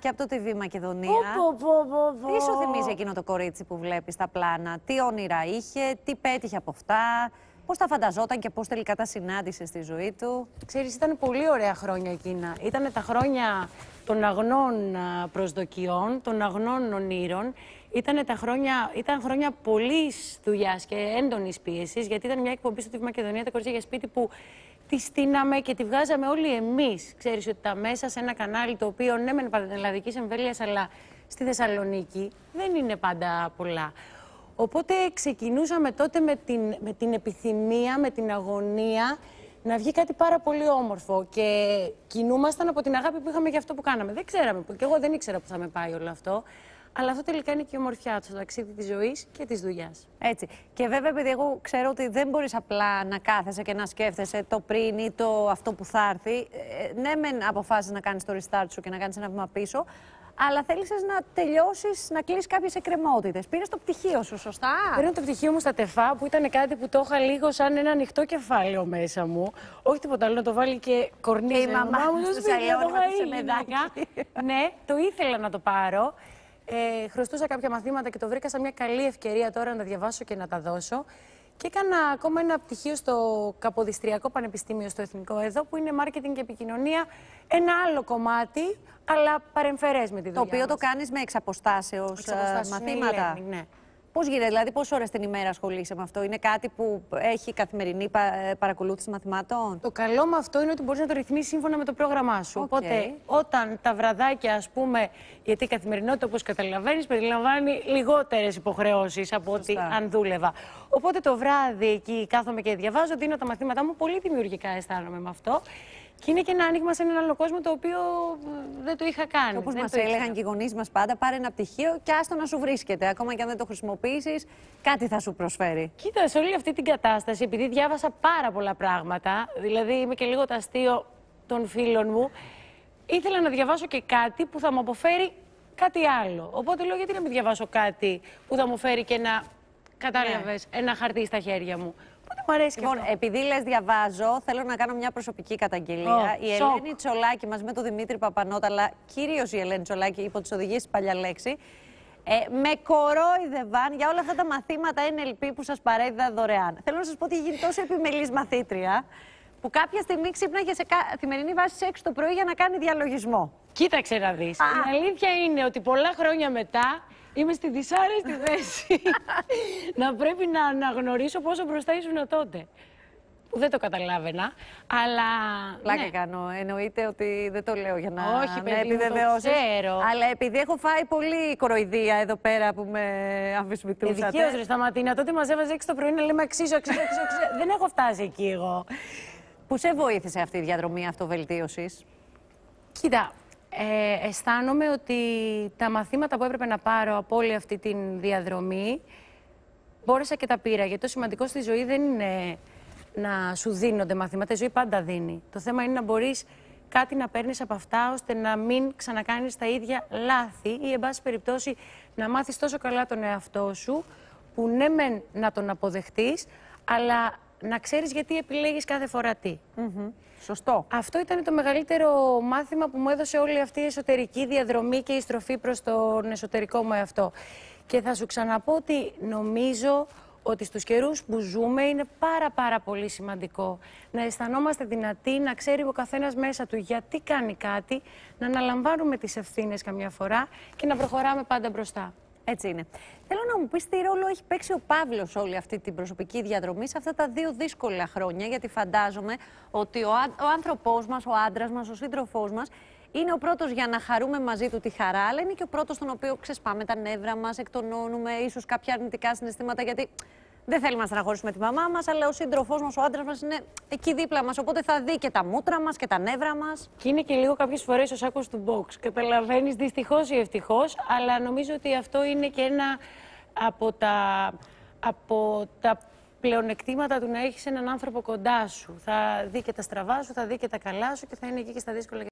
και από το TV Μακεδονία. Πω, πω, πω, Τι σου θυμίζει εκείνο το κορίτσι που βλέπεις τα πλάνα, τι όνειρα είχε, τι πέτυχε από αυτά, πώς τα φανταζόταν και πώς τελικά τα συνάντησε στη ζωή του. Ξέρεις, ήταν πολύ ωραία χρόνια εκείνα. Ήταν τα χρόνια των αγνών προσδοκιών, των αγνών ονείρων. Ήταν τα χρόνια, ήταν χρόνια πολλής δουλειάς και έντονης πίεσης, γιατί ήταν μια εκπομπή στο TV Μακεδονία, τα κορίτσια για σπίτι που τη στείναμε και τη βγάζαμε όλοι εμείς. Ξέρεις ότι τα μέσα σε ένα κανάλι το οποίο ναι, μεν πανελλαδικής εμβέλειας, αλλά στη Θεσσαλονίκη δεν είναι πάντα πολλά. Οπότε ξεκινούσαμε τότε με την, με την επιθυμία, με την αγωνία να βγει κάτι πάρα πολύ όμορφο. Και κινούμασταν από την αγάπη που είχαμε για αυτό που κάναμε. Δεν ξέραμε, και εγώ δεν ήξερα που θα με πάει όλο αυτό. Αλλά αυτό τελικά είναι και η ομορφιά τους, το ταξίδι της ζωής και της δουλειάς. Έτσι. Και βέβαια, επειδή εγώ ξέρω ότι δεν μπορείς απλά να κάθεσαι και να σκέφτεσαι το πριν ή το αυτό που θα έρθει. Ε, ναι, μεν αποφάσει να κάνεις το restart σου και να κάνεις ένα βήμα πίσω, αλλά θέλησες να τελειώσεις, να κλείσει κάποιες εκκρεμότητες. Πήρες το πτυχίο σου, σωστά. Πήρα το πτυχίο μου στα τεφά, που ήταν κάτι που το είχα λίγο σαν ένα ανοιχτό κεφάλαιο μέσα μου. Όχι τίποτα άλλο, να το βάλει και κορνίζα. Και η μαμά μου στο Ναι, το ήθελα να το πάρω. Ε, χρωστούσα κάποια μαθήματα και το βρήκα σαν μια καλή ευκαιρία τώρα να διαβάσω και να τα δώσω. Και έκανα ακόμα ένα πτυχίο στο Καποδιστριακό Πανεπιστήμιο, στο Εθνικό εδώ, που είναι marketing και επικοινωνία. Ένα άλλο κομμάτι, αλλά παρεμφερές με τη δουλειά. Το οποίο το κάνεις με εξαποστάσεως ε, μαθήματα. ναι. Πώς γίνεται, δηλαδή, πόσες ώρες την ημέρα ασχολείσαι με αυτό, Είναι κάτι που έχει καθημερινή ε, παρακολούθηση μαθημάτων. Το καλό με αυτό είναι ότι μπορείς να το ρυθμίσεις σύμφωνα με το πρόγραμμά σου. Οπότε, όταν τα βραδάκια, ας πούμε, γιατί η καθημερινότητα, όπως καταλαβαίνεις, περιλαμβάνει λιγότερες υποχρεώσεις από ότι αν δούλευα. Οπότε το βράδυ εκεί κάθομαι και διαβάζω, δίνω τα μαθήματά μου. Πολύ δημιουργικά αισθάνομαι με αυτό. Και είναι και ένα άνοιγμα σε έναν άλλο κόσμο το οποίο δεν το είχα κάνει. Όπω μα έλεγαν και οι γονείς μας πάντα, πάρε ένα πτυχίο και άστο να σου βρίσκεται. Ακόμα και αν δεν το χρησιμοποιήσεις, κάτι θα σου προσφέρει. Κοίτα, σε όλη αυτή την κατάσταση, επειδή διάβασα πάρα πολλά πράγματα, δηλαδή είμαι και λίγο το αστείο των φίλων μου, ήθελα να διαβάσω και κάτι που θα μου αποφέρει κάτι άλλο. Οπότε λέω, γιατί να μην διαβάσω κάτι που θα μου φέρει και ένα. Κατάλαβες, ναι. ένα χαρτί στα χέρια μου λοιπόν, αυτό. επειδή λες, διαβάζω, θέλω να κάνω μια προσωπική καταγγελία. η σοκ. Ελένη Τσολάκη μαζί με τον Δημήτρη Παπανότα, αλλά κυρίως η Ελένη Τσολάκη υπό τις οδηγίες παλιά λέξη. Ε, με κορόιδευαν για όλα αυτά τα μαθήματα NLP που σας παρέδιδα δωρεάν. Θέλω να σας πω ότι γίνει τόσο επιμελής μαθήτρια που κάποια στιγμή ξύπναγε σε καθημερινή βάση 6 το πρωί για να κάνει διαλογισμό. Κοίταξε να δεις. Η αλήθεια είναι ότι πολλά χρόνια μετά Είμαι στη δυσάρεστη θέση να πρέπει να αναγνωρίσω πόσο μπροστά ήσουν τότε. Που δεν το καταλάβαινα, αλλά. Πλάκα ναι. κάνω. Εννοείται ότι δεν το λέω για να, Όχι, δεν Αλλά επειδή έχω φάει πολύ κοροϊδία εδώ πέρα που με αμφισβητούσατε. Ε, Δικαίως, ρε Σταματίνα. Τότε μα έβαζε έξω το πρωί να λέμε αξίζω, αξίζω, αξίζω. δεν έχω φτάσει εκεί εγώ. Πού σε βοήθησε αυτή η διαδρομή αυτοβελτίωσης, Κοίτα, ε, αισθάνομαι ότι τα μαθήματα που έπρεπε να πάρω από όλη αυτή τη διαδρομή μπόρεσα και τα πήρα. Γιατί το σημαντικό στη ζωή δεν είναι να σου δίνονται μαθήματα. Η ζωή πάντα δίνει. Το θέμα είναι να μπορείς κάτι να παίρνεις από αυτά ώστε να μην ξανακάνεις τα ίδια λάθη ή, εν πάση περιπτώσει, να μάθεις τόσο καλά τον εαυτό σου που ναι, μεν να τον αποδεχτείς, αλλά να ξέρεις γιατί επιλέγεις κάθε φορά τι. Σωστό. Αυτό ήταν το μεγαλύτερο μάθημα που μου έδωσε όλη αυτή η εσωτερική διαδρομή και η στροφή προς τον εσωτερικό μου εαυτό. Και θα σου ξαναπώ ότι νομίζω ότι στους καιρούς που ζούμε είναι πάρα πάρα πολύ σημαντικό να αισθανόμαστε δυνατοί, να ξέρει ο καθένας μέσα του γιατί κάνει κάτι, να αναλαμβάνουμε τις ευθύνες καμιά φορά και να προχωράμε πάντα μπροστά. Έτσι είναι. Θέλω να μου πεις τι ρόλο έχει παίξει ο Παύλος όλη αυτή την προσωπική διαδρομή σε αυτά τα δύο δύσκολα χρόνια. Γιατί φαντάζομαι ότι ο, ο άνθρωπός μας, ο άντρας μας, ο σύντροφός μας είναι ο πρώτος για να χαρούμε μαζί του τη χαρά, αλλά είναι και ο πρώτος τον οποίο ξεσπάμε τα νεύρα μας, εκτονώνουμε ίσως κάποια αρνητικά συναισθήματα. Γιατί δεν θέλουμε να στεναχωρήσουμε τη μαμά μας, αλλά ο σύντροφός μας, ο άντρας μας είναι εκεί δίπλα μας. Οπότε θα δει και τα μούτρα μας και τα νεύρα μας. Και είναι και λίγο κάποιες φορές ο σάκο του box. Καταλαβαίνεις δυστυχώς ή ευτυχώς, αλλά νομίζω ότι αυτό είναι και ένα από τα, από τα πλεονεκτήματα του να έχεις έναν άνθρωπο κοντά σου. Θα δει και τα στραβά σου, θα δει και τα καλά σου και θα είναι εκεί και στα δύσκολα.